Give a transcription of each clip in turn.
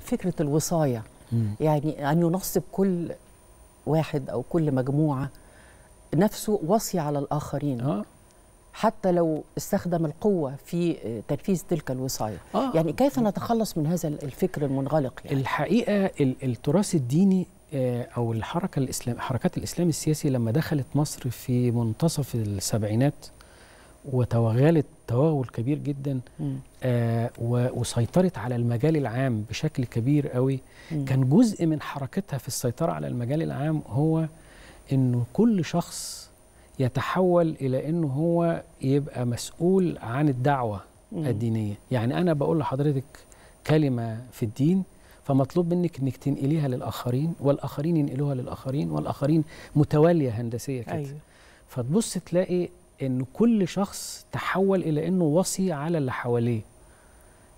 فكرة الوصاية مم. يعني أن ينصب كل واحد أو كل مجموعة نفسه وصي على الآخرين آه. حتى لو استخدم القوة في تنفيذ تلك الوصاية آه. يعني كيف نتخلص من هذا الفكر المنغلق يعني؟ الحقيقة التراث الديني آه، أو الحركة الإسلام حركات الإسلام السياسي لما دخلت مصر في منتصف السبعينات وتوغلت تواغل كبير جدا آه وسيطرت على المجال العام بشكل كبير قوي مم. كان جزء من حركتها في السيطرة على المجال العام هو أنه كل شخص يتحول إلى أنه هو يبقى مسؤول عن الدعوة مم. الدينية يعني أنا بقول لحضرتك كلمة في الدين فمطلوب منك انك تنقليها للاخرين والاخرين ينقلوها للاخرين والاخرين متواليه هندسيه كده أيوه. فتبص تلاقي ان كل شخص تحول الى انه وصي على اللي حواليه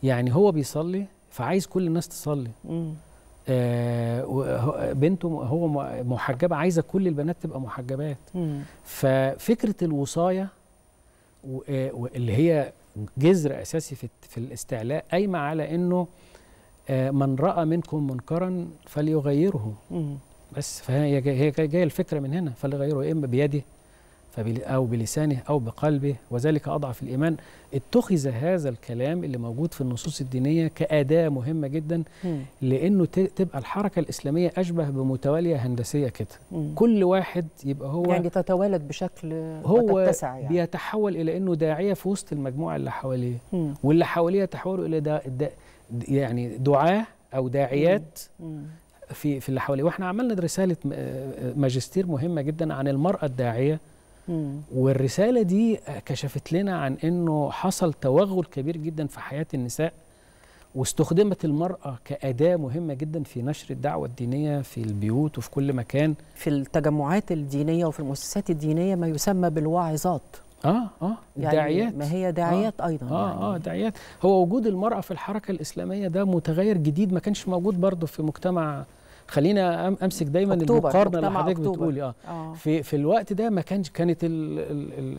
يعني هو بيصلي فعايز كل الناس تصلي آه بنته هو محجبه عايزه كل البنات تبقى محجبات مم. ففكره الوصايه آه، اللي هي جذر اساسي في الاستعلاء قايمه على انه آه، من راى منكم منكرا فليغيره مم. بس فهي هي جايه جاي الفكره من هنا فليغيره يا اما بيده أو بلسانه أو بقلبه وذلك أضعف الإيمان اتخذ هذا الكلام اللي موجود في النصوص الدينية كأداة مهمة جدا لأنه تبقى الحركة الإسلامية أشبه بمتوالية هندسية كده كل واحد يبقى هو يعني تتوالد بشكل هو يعني. بيتحول إلى أنه داعية في وسط المجموعة اللي حواليه واللي حواليه تحولوا إلى دا دا يعني دعاة أو داعيات في في اللي حواليه واحنا عملنا رساله آه، آه، ماجستير مهمه جدا عن المراه الداعيه والرساله دي كشفت لنا عن انه حصل توغل كبير جدا في حياه النساء واستخدمت المرأة كأداة مهمة جدا في نشر الدعوة الدينية في البيوت وفي كل مكان في التجمعات الدينية وفي المؤسسات الدينية ما يسمى بالواعظات اه اه يعني داعيات ما هي داعيات آه ايضا اه يعني. اه داعيات هو وجود المرأة في الحركة الإسلامية ده متغير جديد ما كانش موجود برضه في مجتمع خلينا امسك دايما المقارنه اللي حضرتك بتقولي اه, آه. في, في الوقت ده ما كانش كانت الـ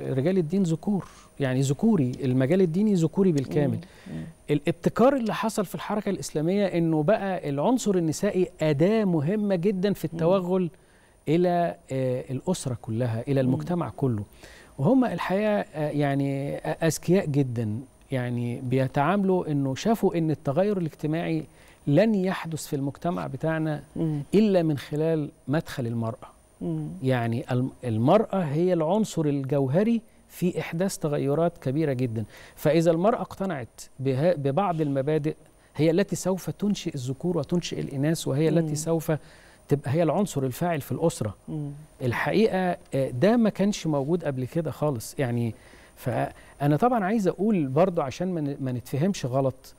الـ رجال الدين ذكور يعني ذكوري المجال الديني ذكوري بالكامل مم. مم. الابتكار اللي حصل في الحركه الاسلاميه انه بقى العنصر النسائي اداه مهمه جدا في التوغل مم. الى آه، الاسره كلها الى المجتمع مم. كله وهم الحقيقه آه، يعني آه، اذكياء جدا يعني بيتعاملوا انه شافوا ان التغير الاجتماعي لن يحدث في المجتمع بتاعنا إلا من خلال مدخل المرأة يعني المرأة هي العنصر الجوهري في إحداث تغيرات كبيرة جدا فإذا المرأة اقتنعت ببعض المبادئ هي التي سوف تنشئ الذكور وتنشئ الإناث وهي التي سوف تبقى هي العنصر الفاعل في الأسرة الحقيقة آه، ده ما كانش موجود قبل كده خالص يعني فأنا طبعا عايز أقول برضو عشان ما نتفهمش غلط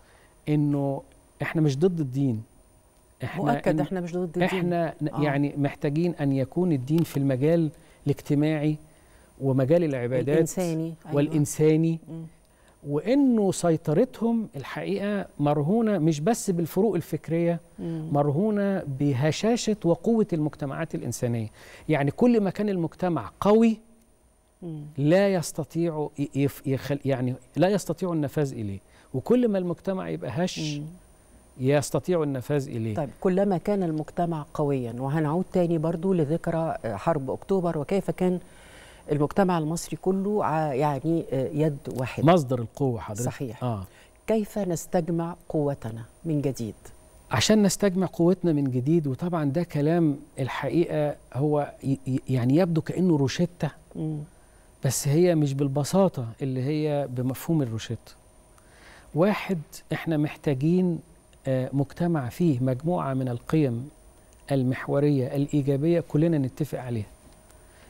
إنه احنا مش ضد الدين احنا مؤكد احنا مش ضد الدين احنا آه. يعني محتاجين ان يكون الدين في المجال الاجتماعي ومجال العبادات الانساني أيوة. والانساني وانه سيطرتهم الحقيقه مرهونه مش بس بالفروق الفكريه مم. مرهونه بهشاشه وقوه المجتمعات الانسانيه يعني كل ما كان المجتمع قوي مم. لا يستطيع يخل يعني لا يستطيع النفاذ اليه وكل ما المجتمع يبقى هش مم. يستطيع النفاذ إليه طيب كلما كان المجتمع قويا وهنعود تاني برضو لذكرى آه، حرب أكتوبر وكيف كان المجتمع المصري كله يعني آه، يد واحدة مصدر القوة حضرتك صحيح آه. كيف نستجمع قوتنا من جديد عشان نستجمع قوتنا من جديد وطبعا ده كلام الحقيقة هو يعني يبدو كأنه روشتة بس هي مش بالبساطة اللي هي بمفهوم الروشتة واحد احنا محتاجين آه، مجتمع فيه مجموعة من القيم المحورية الإيجابية كلنا نتفق عليها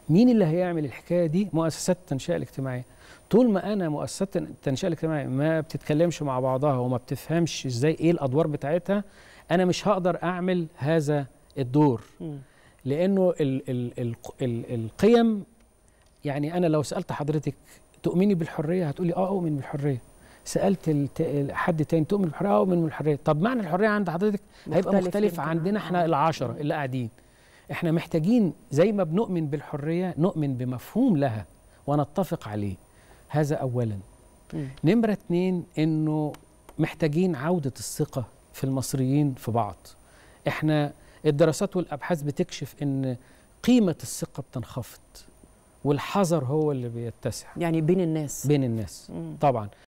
مين اللي هيعمل الحكاية دي مؤسسات التنشئة الاجتماعية طول ما أنا مؤسسات التنشئة الاجتماعية ما بتتكلمش مع بعضها وما بتفهمش إزاي إيه الأدوار بتاعتها أنا مش هقدر أعمل هذا الدور لأنه الـ الـ الـ الـ القيم يعني أنا لو سألت حضرتك تؤمني بالحرية هتقولي آه أؤمن بالحرية سالت حد تاني تؤمن بالحريه او اؤمن بالحريه طب معنى الحريه عند حضرتك هيبقى مختلف عندنا احنا آه. العشره اللي قاعدين احنا محتاجين زي ما بنؤمن بالحريه نؤمن بمفهوم لها ونتفق عليه هذا اولا نمره اتنين انه محتاجين عوده الثقه في المصريين في بعض احنا الدراسات والابحاث بتكشف ان قيمه الثقه بتنخفض والحذر هو اللي بيتسع يعني بين الناس بين الناس مم. طبعا